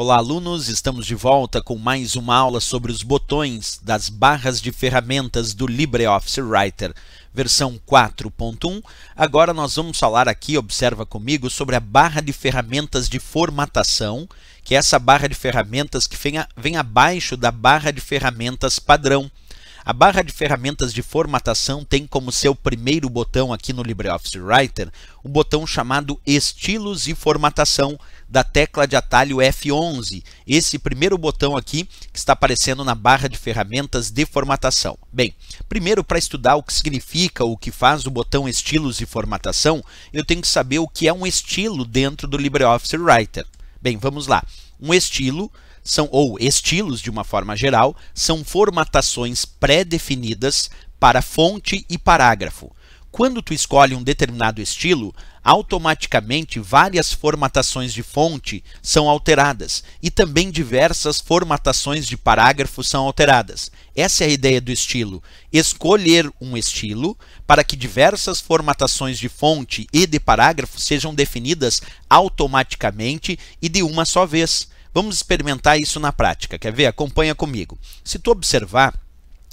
Olá, alunos! Estamos de volta com mais uma aula sobre os botões das barras de ferramentas do LibreOffice Writer, versão 4.1. Agora nós vamos falar aqui, observa comigo, sobre a barra de ferramentas de formatação, que é essa barra de ferramentas que vem, a, vem abaixo da barra de ferramentas padrão. A barra de ferramentas de formatação tem como seu primeiro botão aqui no LibreOffice Writer um botão chamado Estilos e Formatação da tecla de atalho F11. Esse primeiro botão aqui que está aparecendo na barra de ferramentas de formatação. Bem, primeiro para estudar o que significa, o que faz o botão Estilos e Formatação, eu tenho que saber o que é um estilo dentro do LibreOffice Writer. Bem, vamos lá. Um estilo são ou estilos de uma forma geral, são formatações pré-definidas para fonte e parágrafo. Quando tu escolhe um determinado estilo, automaticamente várias formatações de fonte são alteradas e também diversas formatações de parágrafo são alteradas. Essa é a ideia do estilo: escolher um estilo para que diversas formatações de fonte e de parágrafo sejam definidas automaticamente e de uma só vez. Vamos experimentar isso na prática. Quer ver? Acompanha comigo. Se tu observar,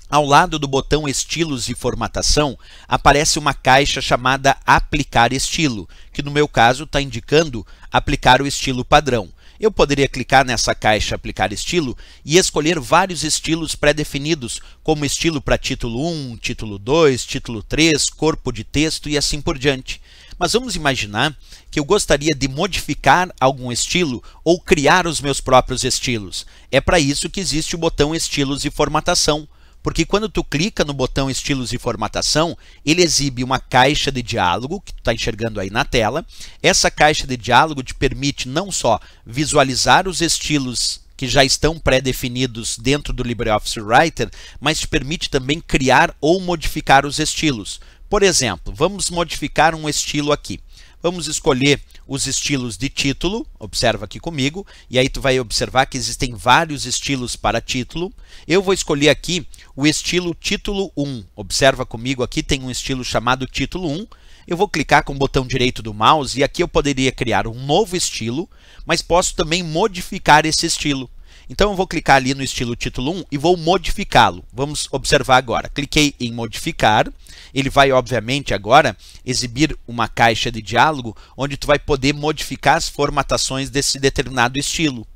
ao lado do botão Estilos e Formatação, aparece uma caixa chamada Aplicar Estilo, que no meu caso está indicando aplicar o estilo padrão. Eu poderia clicar nessa caixa Aplicar Estilo e escolher vários estilos pré-definidos, como estilo para título 1, título 2, título 3, corpo de texto e assim por diante. Mas vamos imaginar que eu gostaria de modificar algum estilo ou criar os meus próprios estilos. É para isso que existe o botão Estilos e Formatação, porque quando tu clica no botão Estilos e Formatação, ele exibe uma caixa de diálogo, que tu está enxergando aí na tela. Essa caixa de diálogo te permite não só visualizar os estilos que já estão pré-definidos dentro do LibreOffice Writer, mas te permite também criar ou modificar os estilos. Por exemplo, vamos modificar um estilo aqui. Vamos escolher os estilos de título, observa aqui comigo, e aí tu vai observar que existem vários estilos para título. Eu vou escolher aqui o estilo título 1. Observa comigo aqui, tem um estilo chamado título 1. Eu vou clicar com o botão direito do mouse e aqui eu poderia criar um novo estilo, mas posso também modificar esse estilo. Então eu vou clicar ali no estilo título 1 e vou modificá-lo. Vamos observar agora. Cliquei em modificar. Ele vai, obviamente, agora exibir uma caixa de diálogo onde tu vai poder modificar as formatações desse determinado estilo.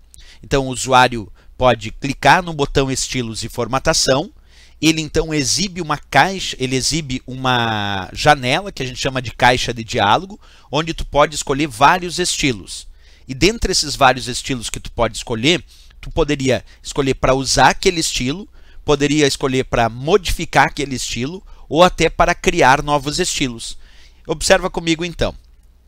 Então o usuário pode clicar no botão estilos e formatação ele então exibe uma caixa, ele exibe uma janela que a gente chama de caixa de diálogo, onde tu pode escolher vários estilos. E dentre esses vários estilos que tu pode escolher, tu tipo, poderia escolher para usar aquele estilo, poderia escolher para modificar aquele estilo ou até para criar novos estilos. Observa comigo então.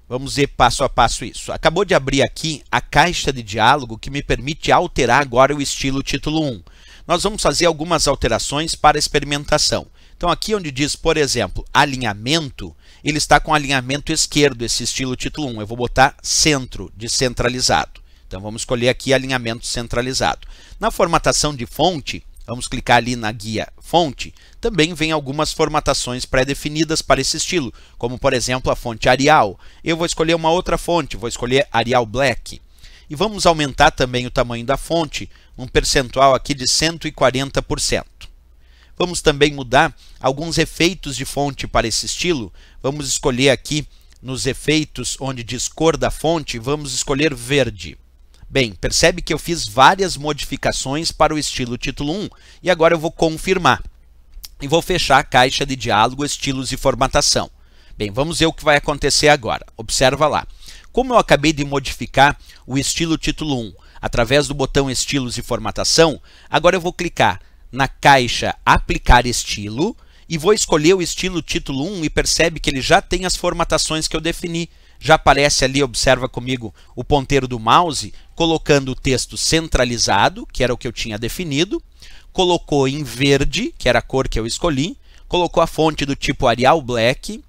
Vamos ver passo a passo isso. Acabou de abrir aqui a caixa de diálogo que me permite alterar agora o estilo título 1. Nós vamos fazer algumas alterações para experimentação. Então aqui onde diz, por exemplo, alinhamento, ele está com alinhamento esquerdo, esse estilo título 1. Eu vou botar centro, descentralizado. Então vamos escolher aqui alinhamento centralizado. Na formatação de fonte, vamos clicar ali na guia fonte, também vem algumas formatações pré-definidas para esse estilo, como por exemplo a fonte Arial. Eu vou escolher uma outra fonte, vou escolher Arial Black. E vamos aumentar também o tamanho da fonte, um percentual aqui de 140%. Vamos também mudar alguns efeitos de fonte para esse estilo. Vamos escolher aqui nos efeitos onde diz cor da fonte, vamos escolher verde. Bem, percebe que eu fiz várias modificações para o estilo título 1 e agora eu vou confirmar. E vou fechar a caixa de diálogo, estilos e formatação. Bem, vamos ver o que vai acontecer agora. Observa lá. Como eu acabei de modificar o estilo título 1 através do botão estilos e formatação, agora eu vou clicar na caixa aplicar estilo e vou escolher o estilo título 1 e percebe que ele já tem as formatações que eu defini. Já aparece ali, observa comigo, o ponteiro do mouse colocando o texto centralizado, que era o que eu tinha definido, colocou em verde, que era a cor que eu escolhi, colocou a fonte do tipo Arial Black.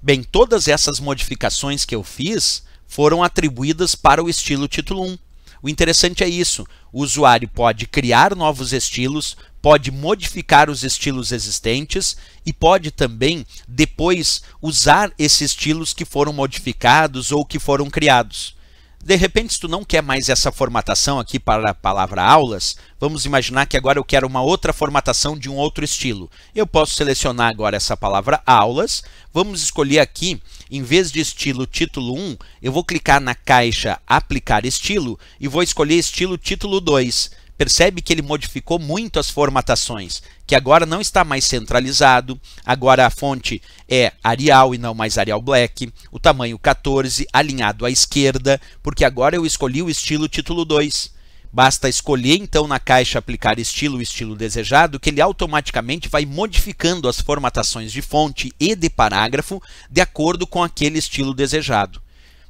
Bem, todas essas modificações que eu fiz foram atribuídas para o estilo título 1. O interessante é isso: o usuário pode criar novos estilos, pode modificar os estilos existentes e pode também depois usar esses estilos que foram modificados ou que foram criados. De repente, se tu não quer mais essa formatação aqui para a palavra aulas, vamos imaginar que agora eu quero uma outra formatação de um outro estilo. Eu posso selecionar agora essa palavra aulas, vamos escolher aqui, em vez de estilo título 1, eu vou clicar na caixa aplicar estilo e vou escolher estilo título 2 percebe que ele modificou muito as formatações, que agora não está mais centralizado, agora a fonte é Arial e não mais Arial Black, o tamanho 14, alinhado à esquerda, porque agora eu escolhi o estilo título 2. Basta escolher então na caixa aplicar estilo o estilo desejado, que ele automaticamente vai modificando as formatações de fonte e de parágrafo de acordo com aquele estilo desejado.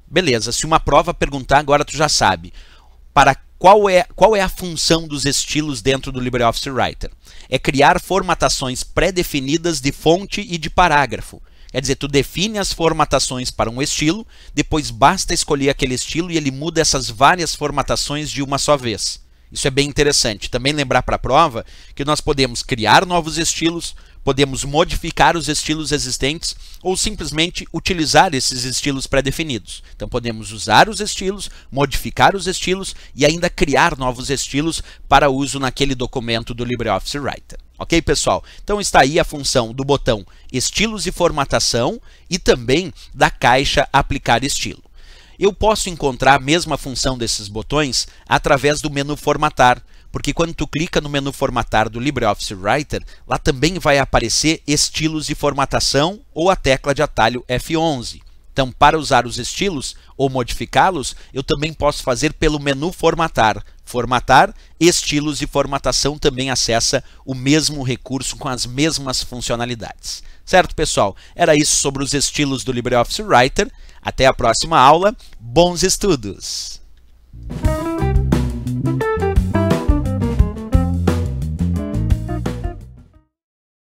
Beleza, se uma prova perguntar, agora tu já sabe. Para qual é, qual é a função dos estilos dentro do LibreOffice Writer? É criar formatações pré-definidas de fonte e de parágrafo. Quer dizer, tu define as formatações para um estilo, depois basta escolher aquele estilo e ele muda essas várias formatações de uma só vez. Isso é bem interessante. Também lembrar para a prova que nós podemos criar novos estilos, Podemos modificar os estilos existentes ou simplesmente utilizar esses estilos pré-definidos. Então podemos usar os estilos, modificar os estilos e ainda criar novos estilos para uso naquele documento do LibreOffice Writer. Ok, pessoal? Então está aí a função do botão Estilos e Formatação e também da caixa Aplicar Estilo. Eu posso encontrar a mesma função desses botões através do menu Formatar, porque quando tu clica no menu formatar do LibreOffice Writer, lá também vai aparecer estilos de formatação ou a tecla de atalho F11. Então, para usar os estilos ou modificá-los, eu também posso fazer pelo menu formatar. Formatar, estilos e formatação também acessa o mesmo recurso com as mesmas funcionalidades. Certo, pessoal? Era isso sobre os estilos do LibreOffice Writer. Até a próxima aula. Bons estudos!